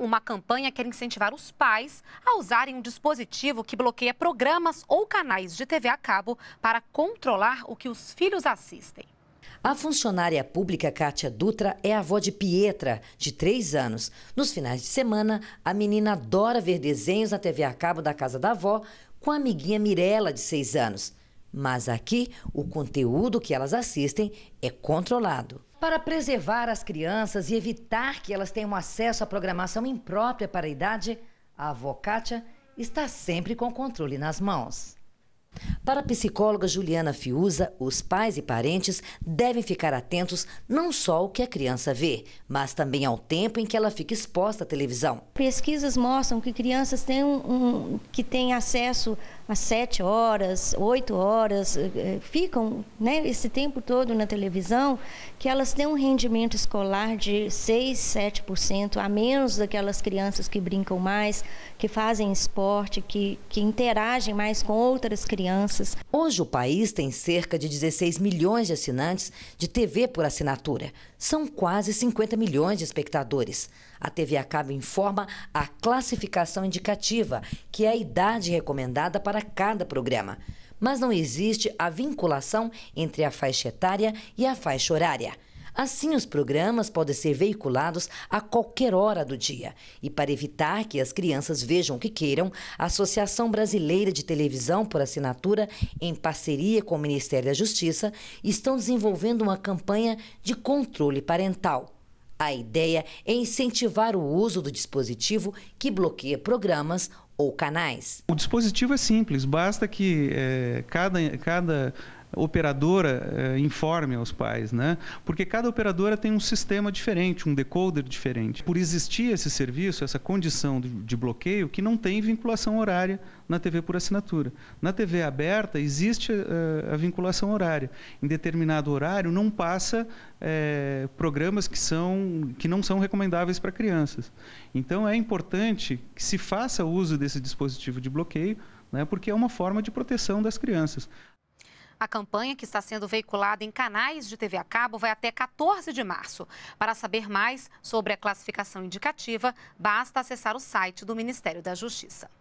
Uma campanha quer incentivar os pais a usarem um dispositivo que bloqueia programas ou canais de TV a cabo para controlar o que os filhos assistem. A funcionária pública Kátia Dutra é avó de Pietra, de 3 anos. Nos finais de semana, a menina adora ver desenhos na TV a cabo da casa da avó com a amiguinha Mirella, de 6 anos. Mas aqui, o conteúdo que elas assistem é controlado. Para preservar as crianças e evitar que elas tenham acesso à programação imprópria para a idade, a Avocátia está sempre com o controle nas mãos. Para a psicóloga Juliana Fiuza, os pais e parentes devem ficar atentos não só ao que a criança vê, mas também ao tempo em que ela fica exposta à televisão. Pesquisas mostram que crianças têm, um, um que têm acesso a sete horas, oito horas, eh, eh, ficam né, esse tempo todo na televisão, que elas têm um rendimento escolar de 6, 7% a menos daquelas crianças que brincam mais, que fazem esporte, que, que interagem mais com outras crianças crianças. Hoje o país tem cerca de 16 milhões de assinantes de TV por assinatura. São quase 50 milhões de espectadores. A TV a cabo informa a classificação indicativa, que é a idade recomendada para cada programa. Mas não existe a vinculação entre a faixa etária e a faixa horária. Assim, os programas podem ser veiculados a qualquer hora do dia. E para evitar que as crianças vejam o que queiram, a Associação Brasileira de Televisão por Assinatura, em parceria com o Ministério da Justiça, estão desenvolvendo uma campanha de controle parental. A ideia é incentivar o uso do dispositivo que bloqueia programas ou canais. O dispositivo é simples, basta que é, cada, cada operadora eh, informe aos pais, né? Porque cada operadora tem um sistema diferente, um decoder diferente. Por existir esse serviço, essa condição de, de bloqueio que não tem vinculação horária na TV por assinatura. Na TV aberta existe eh, a vinculação horária. Em determinado horário não passa eh, programas que são que não são recomendáveis para crianças. Então é importante que se faça uso desse dispositivo de bloqueio né? porque é uma forma de proteção das crianças. A campanha, que está sendo veiculada em canais de TV a cabo, vai até 14 de março. Para saber mais sobre a classificação indicativa, basta acessar o site do Ministério da Justiça.